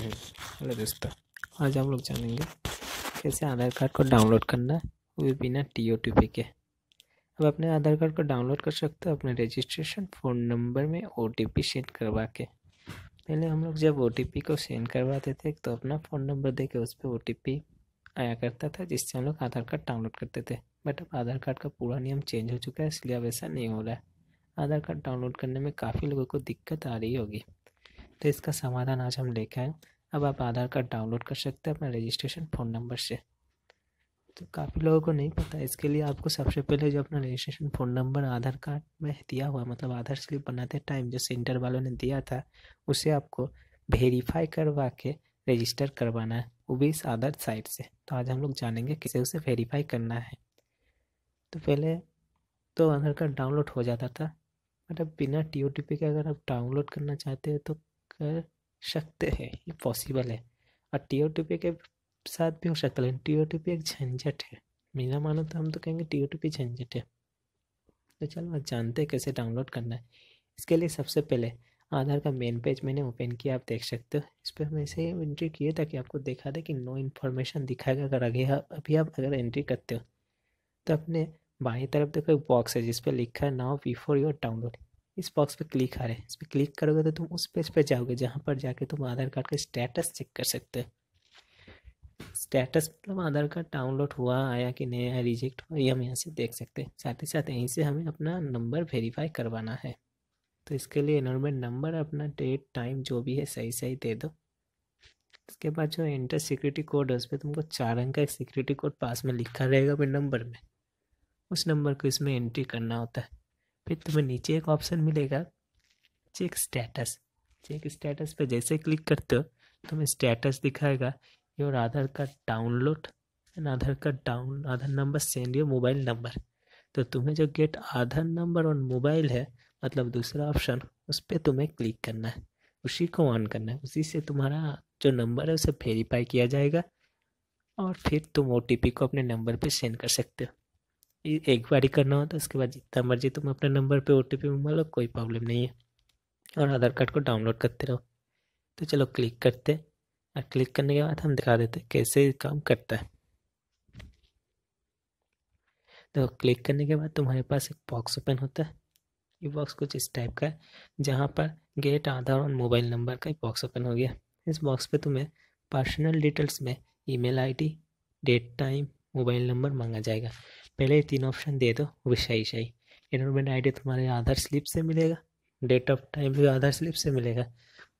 करेंगे हेलो दोस्तों आज हम लोग जानेंगे कैसे आधार कार्ड को डाउनलोड करना है बिना टी ओ टी पी के अब अपने आधार कार्ड को डाउनलोड कर सकते हो अपने रजिस्ट्रेशन फ़ोन नंबर में ओ टी पी सेंड करवा के पहले हम लोग जब ओ टी पी को सेंड करवाते थे तो अपना फ़ोन नंबर दे के उस पर ओ टी पी आया करता था जिससे हम लोग आधार कार्ड डाउनलोड करते थे बट अब आधार कार्ड का पूरा नियम चेंज हो चुका है इसलिए अब ऐसा नहीं हो रहा है आधार कार्ड डाउनलोड करने में काफ़ी लोगों को दिक्कत आ रही होगी तो इसका समाधान आज हम लेके आए अब आप आधार कार्ड डाउनलोड कर सकते हैं अपना रजिस्ट्रेशन फ़ोन नंबर से तो काफ़ी लोगों को नहीं पता इसके लिए आपको सबसे पहले जो अपना registration phone number Aadhaar card में दिया हुआ मतलब आधार स्लिप बनाते टाइम जो सेंटर वालों ने दिया था उसे आपको वेरीफाई करवा के रजिस्टर करवाना है वो भी इस आधार साइट से तो आज हम लोग जानेंगे किसे उसे वेरीफाई करना है तो पहले तो आधार कार्ड डाउनलोड हो जाता था मतलब बिना टी ओ टी पी के अगर आप डाउनलोड करना चाहते हो तो कर सकते हैं ये पॉसिबल है और टी ओ टी पी के साथ भी हो सकता है लेकिन टी ओ टी पी एक झंझट है मेरा मानो तो हम तो कहेंगे टी ओ टी पी झंझट है तो चलो आज जानते हैं कैसे डाउनलोड करना है इसके लिए सबसे पहले आधार का मेन पेज मैंने ओपन किया आप देख सकते हो इस पर ऐसे ही एंट्री किए ताकि आपको देखा दे कि नो इन्फॉर्मेशन दिखाएगा अगर अगे अभी आप अगर एंट्री करते हो तो अपने बाई तरफ देखो एक बॉक्स है जिस पर लिखा है नाउ बिफोर योर डाउनलोड इस बॉक्स पे क्लिक आ रहे हैं इस पर क्लिक करोगे तो तुम उस पेज पे जाओगे जहाँ पर जाके तुम आधार कार्ड का स्टेटस चेक कर सकते हो स्टेटस मतलब आधार कार्ड डाउनलोड हुआ आया कि नहीं आया रिजेक्ट हुआ ये हम यहाँ से देख सकते हैं साथ ही साथ यहीं से हमें अपना नंबर वेरीफाई करवाना है तो इसके लिए इन्होंने नंबर अपना डेट टाइम जो भी है सही सही दे दो इसके बाद जो एंटर सिक्योरिटी कोड है उस पर तुमको चार अंक का एक सिक्योरिटी कोड पास में लिखा रहेगा अपने नंबर में उस नंबर को इसमें एंट्री करना होता है फिर तुम्हें नीचे एक ऑप्शन मिलेगा चेक स्टेटस चेक स्टेटस पे जैसे क्लिक करते हो तुम्हें स्टेटस दिखाएगा your Aadhaar card download and Aadhaar card down Aadhaar number send your mobile number तो तुम्हें जो गेट आधार नंबर और मोबाइल है मतलब दूसरा ऑप्शन उस पर तुम्हें क्लिक करना है उसी को ऑन करना है उसी से तुम्हारा जो नंबर है उसे वेरीफाई किया जाएगा और फिर तुम ओ को अपने नंबर पर सेंड कर सकते हो एक बार ही करना होता तो है उसके बाद जितना मर्जी तुम अपने नंबर पे ओ टी पी लो कोई प्रॉब्लम नहीं है और आधार कार्ड को डाउनलोड करते रहो तो चलो क्लिक करते हैं और क्लिक करने के बाद हम दिखा देते हैं कैसे काम करता है तो क्लिक करने के बाद तुम्हारे पास एक बॉक्स ओपन होता है ये बॉक्स कुछ इस टाइप का है जहाँ पर गेट आधार और मोबाइल नंबर का एक बॉक्स ओपन हो गया इस बॉक्स पे तुम्हें पर्सनल डिटेल्स में email ID date time mobile number मांगा जाएगा पहले ये तीन ऑप्शन दे दो वो सही सही इनरोलमेंट आई तुम्हारे आधार स्लिप से मिलेगा डेट ऑफ टाइम भी आधार स्लिप से मिलेगा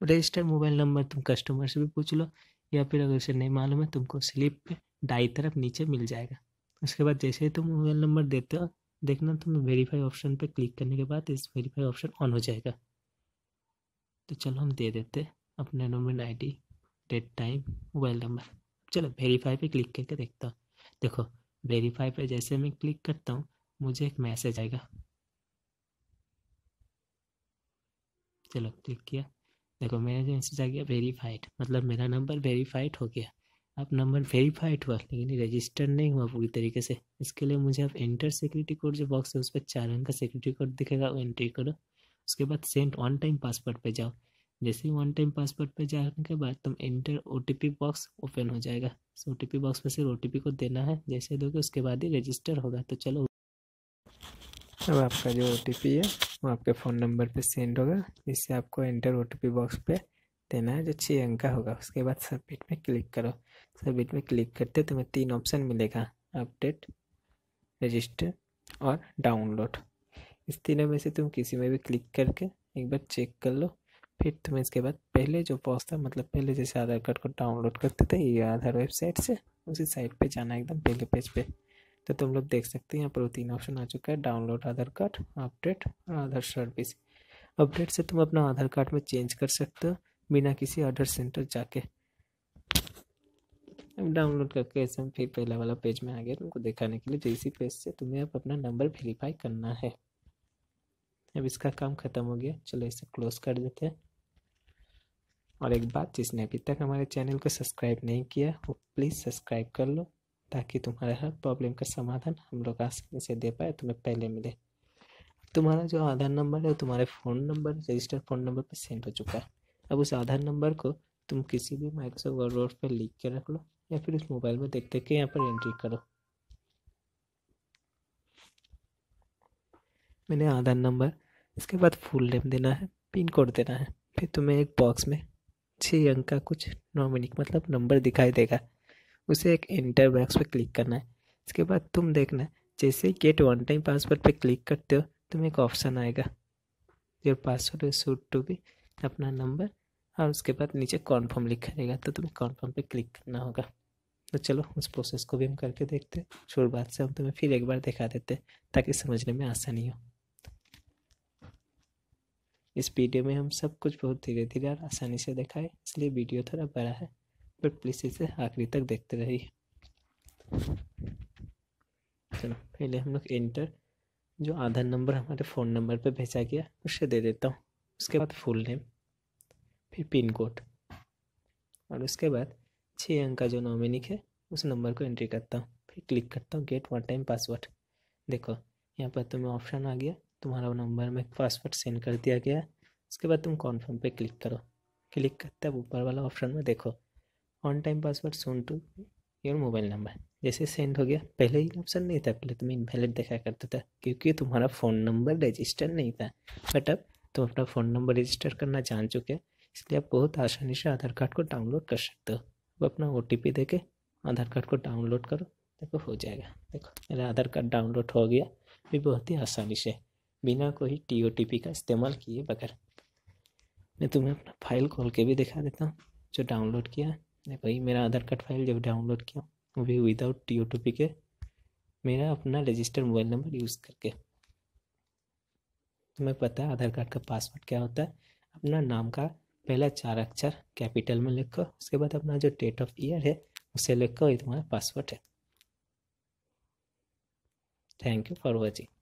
रजिस्टर्ड मोबाइल नंबर तुम कस्टमर से भी पूछ लो या फिर अगर उसे नहीं मालूम है तुमको स्लिप पे दाई तरफ नीचे मिल जाएगा उसके बाद जैसे ही तुम मोबाइल नंबर देते हो देखना तुम वेरीफाई ऑप्शन पे क्लिक करने के बाद इस वेरीफाई ऑप्शन ऑन हो जाएगा तो चलो हम दे देते अपने नोमिन आई डेट टाइम मोबाइल नंबर चलो वेरीफाई पे क्लिक करके देखता हूँ देखो वेरीफाई पर जैसे मैं क्लिक करता हूँ मुझे एक मैसेज आएगा चलो क्लिक किया देखो मेरा जो मैसेज आ गया वेरीफाइड मतलब मेरा नंबर वेरीफाइड हो गया अब नंबर वेरीफाइड हुआ लेकिन रजिस्टर नहीं हुआ पूरी तरीके से इसके लिए मुझे अब एंटर सिक्योरिटी कोड जो बॉक्स है उस पर चार अंक का सिक्योरिटी कोड दिखेगा वो एंट्री करो उसके बाद सेंट ऑन टाइम पासवर्ड पर जाओ जैसे ही वन टाइम पासवर्ड पर जाने के बाद तुम एंटर ओ बॉक्स ओपन हो जाएगा सो ओ बॉक्स में सिर्फ ओ को देना है जैसे दोगे उसके बाद ही रजिस्टर होगा तो चलो अब आपका जो ओ है वो आपके फ़ोन नंबर पे सेंड होगा जिससे आपको एंटर ओ बॉक्स पे देना है जो छः अंक का होगा उसके बाद सबमिट में क्लिक करो सबमिट में क्लिक करते तुम्हें तीन ऑप्शन मिलेगा अपडेट रजिस्टर और डाउनलोड इस तीनों में से तुम किसी में भी क्लिक करके एक बार चेक कर लो फिर तुम्हें इसके बाद पहले जो पॉज था मतलब पहले जैसे आधार कार्ड को डाउनलोड करते थे ये आधार वेबसाइट से उसी साइट पे जाना एकदम पहले पेज पे तो तुम लोग देख सकते हैं यहाँ पर वो तीन ऑप्शन आ चुका है डाउनलोड आधार कार्ड अपडेट और आधार सर्विस अपडेट से तुम अपना आधार कार्ड में चेंज कर सकते हो बिना किसी आधार सेंटर जाके अब डाउनलोड करके ऐसे फिर पहला वाला पेज में आ गया तुमको दिखाने के लिए जो इसी पेज से तुम्हें अब अपना नंबर वेरीफाई करना है अब इसका काम ख़त्म हो गया चलो इसे क्लोज कर देते हैं और एक बात जिसने अभी तक हमारे चैनल को सब्सक्राइब नहीं किया वो प्लीज़ सब्सक्राइब कर लो ताकि तुम्हारे हर प्रॉब्लम का समाधान हम लोग आसानी से दे पाए तुम्हें पहले मिले तुम्हारा जो आधार नंबर है तुम्हारे phone number register phone number पर सेंड हो चुका है अब उस आधार नंबर को तुम किसी भी माइक्रोसॉफ्ट वर्ड वर्ड पर लिख के रख लो या फिर उस मोबाइल में देख देख के यहाँ पर एंट्री करो मैंने आधार नंबर इसके बाद फुल नेम देना है पिन कोड देना है फिर तुम्हें एक बॉक्स में छः अंक का कुछ नॉमिनिक मतलब नंबर दिखाई देगा उसे एक इंटर बॉक्स पर क्लिक करना है इसके बाद तुम देखना जैसे गेट वन टाइम पासवर्ड पर क्लिक करते हो तुम्हें एक ऑप्शन आएगा योर पासवर्ड सूट टू भी अपना नंबर और उसके बाद नीचे कॉन्फर्म लिखा रहेगा तो तुम्हें कॉन्फर्म पे क्लिक करना होगा तो चलो उस प्रोसेस को भी हम करके देखते हैं शुरुआत से हम तुम्हें फिर एक बार दिखा देते हैं ताकि समझने में आसानी हो इस वीडियो में हम सब कुछ बहुत धीरे धीरे और आसानी से देखा है इसलिए वीडियो थोड़ा बड़ा है बट प्लीज़ इसे आखिरी तक देखते रहिए चलो पहले हम लोग एंटर जो आधार नंबर हमारे फ़ोन नंबर पे भेजा गया उसे दे देता हूँ उसके बाद फुल नेम फिर पिन कोड और उसके बाद छः अंक का जो नॉमिनिक है उस नंबर को एंट्री करता हूँ फिर क्लिक करता हूँ गेट वन टाइम पासवर्ड देखो यहाँ पर तुम्हें ऑप्शन आ गया तुम्हारा नंबर में पासवर्ड सेंड कर दिया गया उसके बाद तुम कॉन्फर्म पे क्लिक करो क्लिक करते अब ऊपर वाला ऑप्शन में देखो on time password sent to your mobile number जैसे सेंड हो गया पहले ही ऑप्शन नहीं था पहले तुम्हें इनवैलिड देखा करता था क्योंकि तुम्हारा फ़ोन नंबर रजिस्टर नहीं था बट अब तुम अपना फ़ोन नंबर रजिस्टर करना जान चुके इसलिए आप बहुत आसानी से आधार कार्ड को डाउनलोड कर सकते हो अब अपना O T P Aadhaar card को डाउनलोड करो देखो हो जाएगा देखो मेरा आधार कार्ड डाउनलोड हो गया भी बहुत ही आसानी से बिना कोई टी ओ टी पी का इस्तेमाल किए बगैर मैं तुम्हें अपना फाइल खोल के भी दिखा देता हूँ जो डाउनलोड किया है भाई मेरा आधार कार्ड फाइल जब डाउनलोड किया वो भी without T O T P के मेरा अपना रजिस्टर्ड मोबाइल नंबर यूज़ करके तुम्हें पता है आधार कार्ड का पासवर्ड क्या होता है अपना नाम का पहला चार अक्षर कैपिटल में लिखो उसके बाद अपना जो डेट ऑफ ईयर है उसे लिखो ये तुम्हारा पासवर्ड है थैंक यू फॉर वॉचिंग